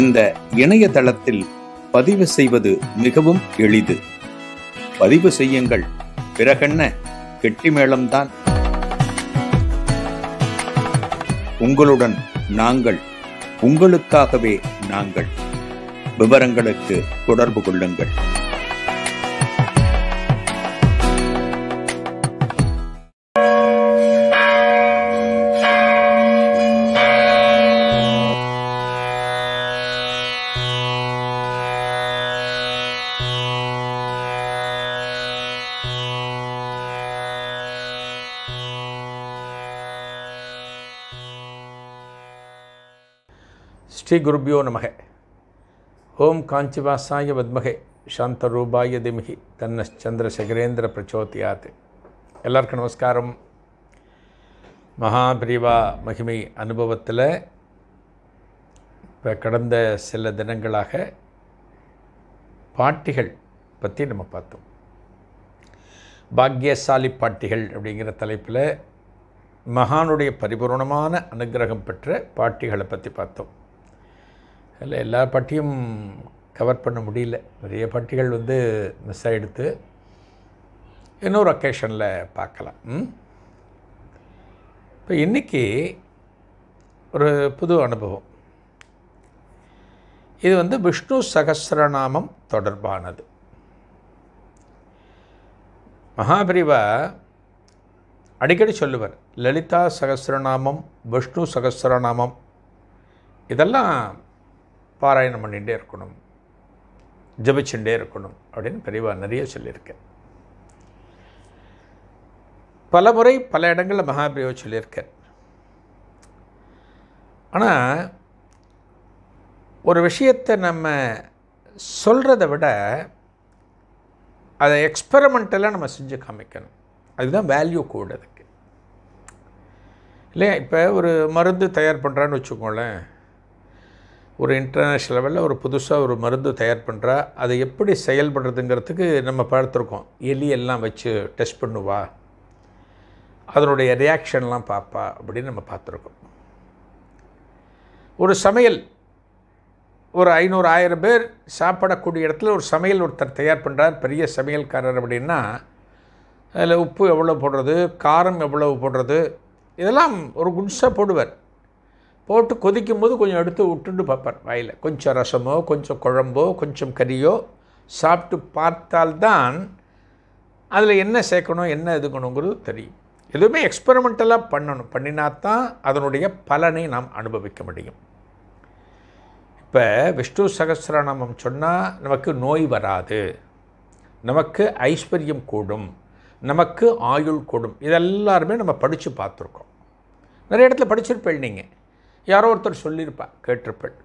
இந்த இணையதளத்தில் பதிவு செய்வது மிகவும் எளிது பதிவு செய்யுங்கள் பிறகென்ன கெட்டிமேளம்தான் உங்களுடன் நாங்கள் உங்களுக்காகவே நாங்கள் விவரங்களுக்கு தொடர்பு கொள்ளுங்கள் ஸ்ரீ குருபியோ நமக ஓம் காஞ்சிவாசாய சாந்த சாந்தரூபாய திமிகி தன்ன சந்திரசேகரேந்திர பிரச்சோதியாத் எல்லாருக்கும் நமஸ்காரம் மகாபிரிவா மகிமை அனுபவத்தில் இப்போ கடந்த சில தினங்களாக பாட்டிகள் பற்றி நம்ம பார்த்தோம் பாக்யசாலி பாட்டிகள் அப்படிங்கிற தலைப்பில் மகானுடைய பரிபூர்ணமான அனுகிரகம் பெற்ற பாட்டிகளை பற்றி பார்த்தோம் இல்லை எல்லா பட்டியும் கவர் பண்ண முடியல நிறைய பட்டிகள் வந்து மிஸ் ஆகிடுத்து இன்னொரு அக்கேஷனில் பார்க்கலாம் இப்போ இன்றைக்கி ஒரு புது அனுபவம் இது வந்து விஷ்ணு சகசிரநாமம் தொடர்பானது மகாபிரிவா அடிக்கடி சொல்லுவார் லலிதா சகசிரநாமம் விஷ்ணு சகசிரநாமம் இதெல்லாம் பாராயணம் பண்ணிகிட்டே இருக்கணும் ஜபிச்சுட்டே இருக்கணும் அப்படின்னு பெரியவா நிறைய சொல்லியிருக்கேன் பல முறை பல இடங்களில் மகாபிரிவா சொல்லியிருக்கேன் ஆனால் ஒரு விஷயத்தை நம்ம சொல்கிறத விட அதை எக்ஸ்பெரிமெண்டலாக நம்ம செஞ்சு காமிக்கணும் அதுதான் வேல்யூ கூடதுக்கு இல்லையா இப்போ ஒரு மருந்து தயார் பண்ணுறான்னு வச்சுக்கோங்களேன் ஒரு இன்டர்நேஷ்னல் லெவலில் ஒரு புதுசாக ஒரு மருந்து தயார் பண்ணுறா அதை எப்படி செயல்படுறதுங்கிறதுக்கு நம்ம பார்த்துருக்கோம் எலி எல்லாம் வச்சு டெஸ்ட் பண்ணுவா அதனுடைய ரியாக்ஷன்லாம் பார்ப்பா அப்படின்னு நம்ம பார்த்துருக்கோம் ஒரு சமையல் ஒரு ஐநூறு ஆயிரம் பேர் சாப்பிடக்கூடிய இடத்துல ஒரு சமையல் ஒருத்தர் தயார் பண்ணுறார் பெரிய சமையல்காரர் அப்படின்னா அதில் உப்பு எவ்வளோ போடுறது காரம் எவ்வளவு போடுறது இதெல்லாம் ஒரு குன்ஸாக போடுவார் போட்டு கொதிக்கும் போது கொஞ்சம் எடுத்து விட்டுண்டு பார்ப்பேன் வாயில் கொஞ்சம் ரசமோ கொஞ்சம் குழம்போ கொஞ்சம் கறியோ சாப்பிட்டு பார்த்தால்தான் அதில் என்ன சேர்க்கணும் என்ன எதுக்கணுங்கிறது தெரியும் எதுவுமே எக்ஸ்பெரிமெண்டலாக பண்ணணும் பண்ணினாத்தான் அதனுடைய பலனை நாம் அனுபவிக்க முடியும் இப்போ விஷ்ணு சகசிரநாமம் சொன்னால் நமக்கு நோய் வராது நமக்கு ஐஸ்வர்யம் கூடும் நமக்கு ஆயுள் கூடும் இதெல்லாருமே நம்ம படித்து பார்த்துருக்கோம் நிறைய இடத்துல படிச்சிருப்பேள் நீங்கள் யாரோ ஒருத்தர் சொல்லியிருப்பா கேட்டிருப்பேன்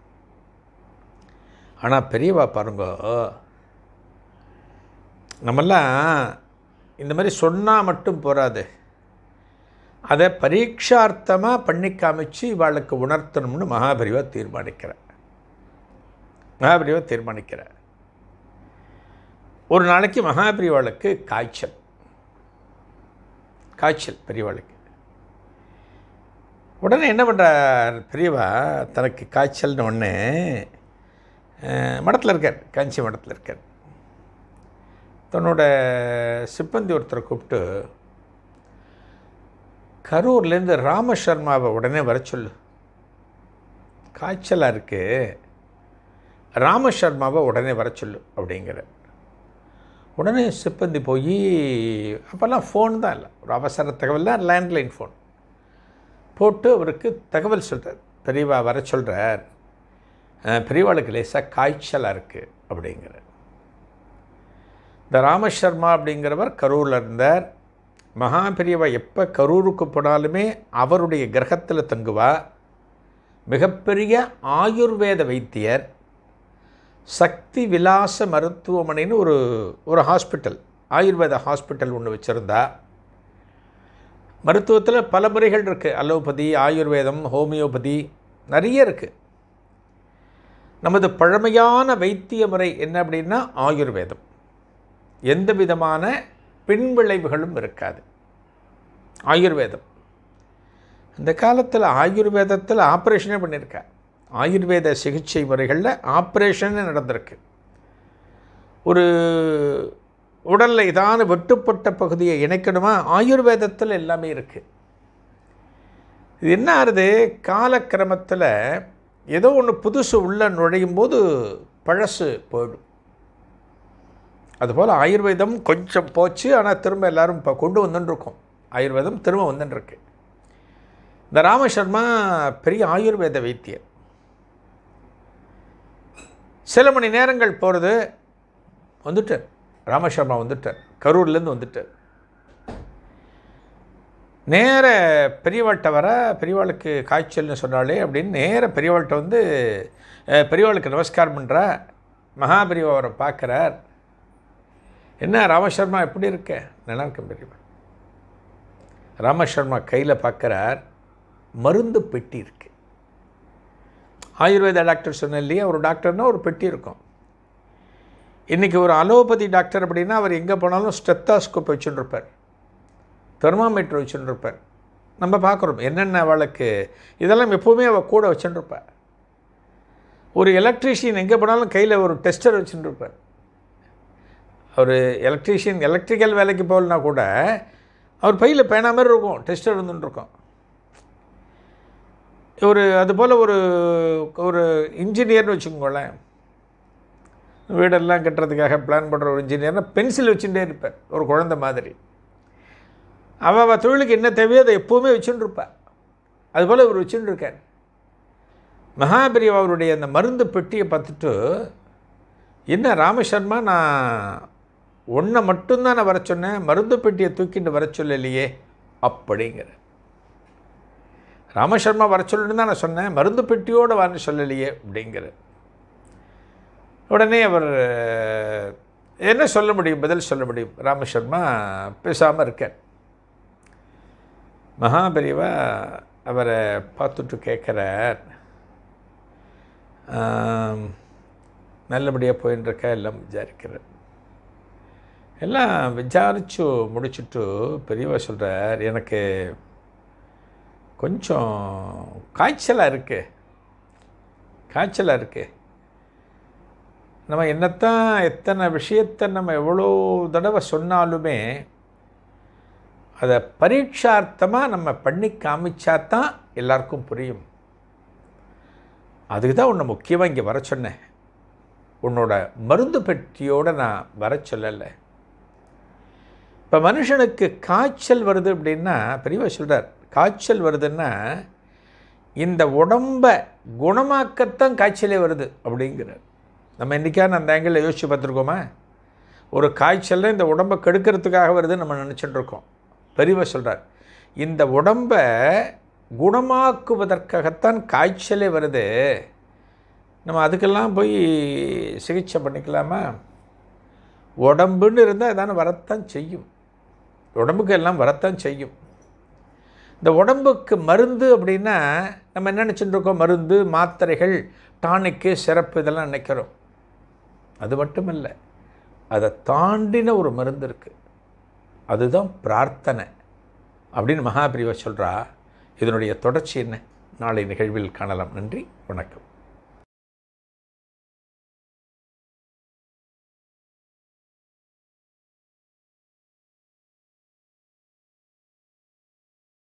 ஆனால் பெரியவா பாருங்க நம்மெல்லாம் இந்த மாதிரி சொன்னால் மட்டும் போகாது அதை பரீட்சார்த்தமாக பண்ணி காமிச்சு இவாளுக்கு உணர்த்தணும்னு மகாபரிவா தீர்மானிக்கிறார் மகாபரிவா தீர்மானிக்கிறார் ஒரு நாளைக்கு மகாபிரிவாளுக்கு காய்ச்சல் காய்ச்சல் பெரியவாளுக்கு உடனே என்ன பண்ணுறார் பெரியவா தனக்கு காய்ச்சல்னு ஒன்று மடத்தில் இருக்கார் காஞ்சி மடத்தில் இருக்கார் தன்னோட சிப்பந்தி ஒருத்தரை கூப்பிட்டு கரூர்லேருந்து ராமசர்மாவை உடனே வர சொல்லு காய்ச்சலாக இருக்குது ராம சர்மாவை உடனே வர சொல்லு அப்படிங்கிற உடனே சிப்பந்தி போய் அப்போல்லாம் ஃபோன் தான் இல்லை ஒரு அவசர தான் லேண்ட்லைன் ஃபோன் போட்டு அவருக்கு தகவல் சொல்கிறார் பெரியவா வர சொல்கிறார் பெரியவாளுக்கு லேசாக காய்ச்சலாக இருக்குது அப்படிங்கிறார் இந்த ராமசர்மா அப்படிங்கிறவர் கரூரில் இருந்தார் மகா பெரியவா எப்போ கரூருக்கு போனாலுமே அவருடைய கிரகத்தில் தங்குவா மிகப்பெரிய ஆயுர்வேத வைத்தியர் சக்தி விலாச மருத்துவமனைன்னு ஒரு ஒரு ஹாஸ்பிட்டல் ஆயுர்வேத ஹாஸ்பிட்டல் ஒன்று வச்சுருந்தா மருத்துவத்தில் பல முறைகள் இருக்குது அலோபதி ஆயுர்வேதம் ஹோமியோபதி நிறைய இருக்குது நமது பழமையான வைத்திய முறை என்ன அப்படின்னா ஆயுர்வேதம் எந்த விதமான பின்விளைவுகளும் இருக்காது ஆயுர்வேதம் அந்த காலத்தில் ஆயுர்வேதத்தில் ஆப்ரேஷனே பண்ணியிருக்கா ஆயுர்வேத சிகிச்சை முறைகளில் ஆப்ரேஷனே நடந்திருக்கு ஒரு உடலில் ஏதாவது வெட்டுப்பட்ட பகுதியை இணைக்கணுமா ஆயுர்வேதத்தில் எல்லாமே இருக்குது இது என்ன ஆகுது காலக்கிரமத்தில் ஏதோ ஒன்று புதுசு உள்ளே நுழையும் போது பழசு போயிடும் அதுபோல் ஆயுர்வேதம் கொஞ்சம் போச்சு ஆனால் திரும்ப எல்லோரும் இப்போ கொண்டு வந்துட்டுருக்கோம் ஆயுர்வேதம் திரும்ப வந்துட்டுருக்கு இந்த ராமசர்மா பெரிய ஆயுர்வேத வைத்தியர் சில மணி நேரங்கள் போகிறது வந்துட்டு ராமசர்மா வந்துட்டார் கரூர்லேருந்து வந்துட்டார் நேர பெரியவாழ்கிட்ட வர பெரியவாளுக்கு காய்ச்சல்னு சொன்னாலே அப்படின்னு நேர பெரியவாள்கிட்ட வந்து பெரியவாளுக்கு நமஸ்காரம் பண்ணுறா மகாபெரியவா அவரை பார்க்குறார் என்ன ராமசர்மா எப்படி இருக்க நல்லா இருக்க பெரியவா ராமசர்மா கையில் பார்க்குறார் மருந்து பெட்டி இருக்குது ஆயுர்வேத டாக்டர் சொன்ன இல்லையே ஒரு டாக்டர்னால் ஒரு பெட்டி இருக்கும் இன்றைக்கி ஒரு அலோபதி டாக்டர் அப்படின்னா அவர் எங்கே போனாலும் ஸ்டெத்தாஸ்கோப் வச்சுருப்பார் தெர்மாமீட்டர் வச்சுருப்பார் நம்ம பார்க்குறோம் என்னென்ன அவளுக்கு இதெல்லாம் எப்போவுமே அவள் கூட வச்சுருப்பார் ஒரு எலக்ட்ரீஷியன் எங்கே போனாலும் கையில் ஒரு டெஸ்டர் வச்சுருப்பார் அவர் எலக்ட்ரீஷியன் எலக்ட்ரிக்கல் வேலைக்கு போகலனா கூட அவர் பையில் பேனா மாதிரி இருக்கும் டெஸ்டர் இருந்துருக்கும் ஒரு அதுபோல் ஒரு ஒரு இன்ஜினியர்னு வச்சுக்கோங்களேன் வீடெல்லாம் கட்டுறதுக்காக பிளான் பண்ணுற ஒரு இன்ஜினியர்னால் பென்சில் வச்சுட்டே இருப்பேன் ஒரு குழந்த மாதிரி அவள் அவள் தொழிலுக்கு என்ன தேவையோ அதை எப்போவுமே வச்சுட்டு இருப்பாள் அதுபோல் இவர் வச்சுட்டு இருக்கார் மகாபிரிவா அவருடைய அந்த மருந்து பெட்டியை பார்த்துட்டு என்ன ராமசர்மா நான் ஒன்றை மட்டும்தான் நான் வர சொன்னேன் மருந்து பெட்டியை தூக்கிட்டு வர சொல்லலையே அப்படிங்கிற ராமசர்மா வர சொல்லணுன்னு தான் நான் சொன்னேன் மருந்து பெட்டியோடு வரன்னு சொல்லலையே அப்படிங்கிற உடனே அவர் என்ன சொல்ல முடியும் பதில் சொல்ல முடியும் ராமசர்மா பேசாமல் இருக்கேன் மகாபெரிவா அவரை பார்த்துட்டு கேட்குறார் நல்லபடியாக போயின்னு இருக்க எல்லாம் விசாரிக்கிறார் எல்லாம் விசாரித்து முடிச்சுட்டு பெரியவா சொல்கிறார் எனக்கு கொஞ்சம் காய்ச்சலாக இருக்குது காய்ச்சலாக இருக்குது நம்ம என்னத்தான் எத்தனை விஷயத்தை நம்ம எவ்வளோ தடவை சொன்னாலுமே அதை பரீட்சார்த்தமாக நம்ம பண்ணி காமிச்சா தான் எல்லாருக்கும் புரியும் அதுக்கு தான் உன்னை முக்கியமாக இங்கே வர சொன்னேன் உன்னோட மருந்து பெட்டியோடு நான் வர சொல்லலை இப்போ மனுஷனுக்கு காய்ச்சல் வருது அப்படின்னா பெரியவா சொல்கிறார் காய்ச்சல் வருதுன்னா இந்த உடம்பை குணமாக்கத்தான் காய்ச்சலே வருது அப்படிங்கிறார் நம்ம என்றைக்காவது அந்த ஆங்கிளில் யோசித்து பார்த்துருக்கோமா ஒரு காய்ச்சலில் இந்த உடம்பை கெடுக்கிறதுக்காக வருதுன்னு நம்ம நினச்சிட்டு இருக்கோம் பெரியவர் சொல்கிறார் இந்த உடம்பை குணமாக்குவதற்காகத்தான் காய்ச்சலே வருது நம்ம அதுக்கெல்லாம் போய் சிகிச்சை பண்ணிக்கலாமா உடம்புன்னு இருந்தால் எதான வரத்தான் செய்யும் உடம்புக்கு எல்லாம் வரத்தான் செய்யும் இந்த உடம்புக்கு மருந்து அப்படின்னா நம்ம என்ன நினச்சிட்டு இருக்கோம் மருந்து மாத்திரைகள் டானிக்கு சிறப்பு இதெல்லாம் நினைக்கிறோம் அது மட்டும் இல்லை அதை தாண்டின ஒரு மருந்து இருக்குது அதுதான் பிரார்த்தனை அப்படின்னு மகாபிரிவா சொல்கிறா இதனுடைய தொடர்ச்சி என்ன நாளை நிகழ்வில் காணலாம் நன்றி வணக்கம்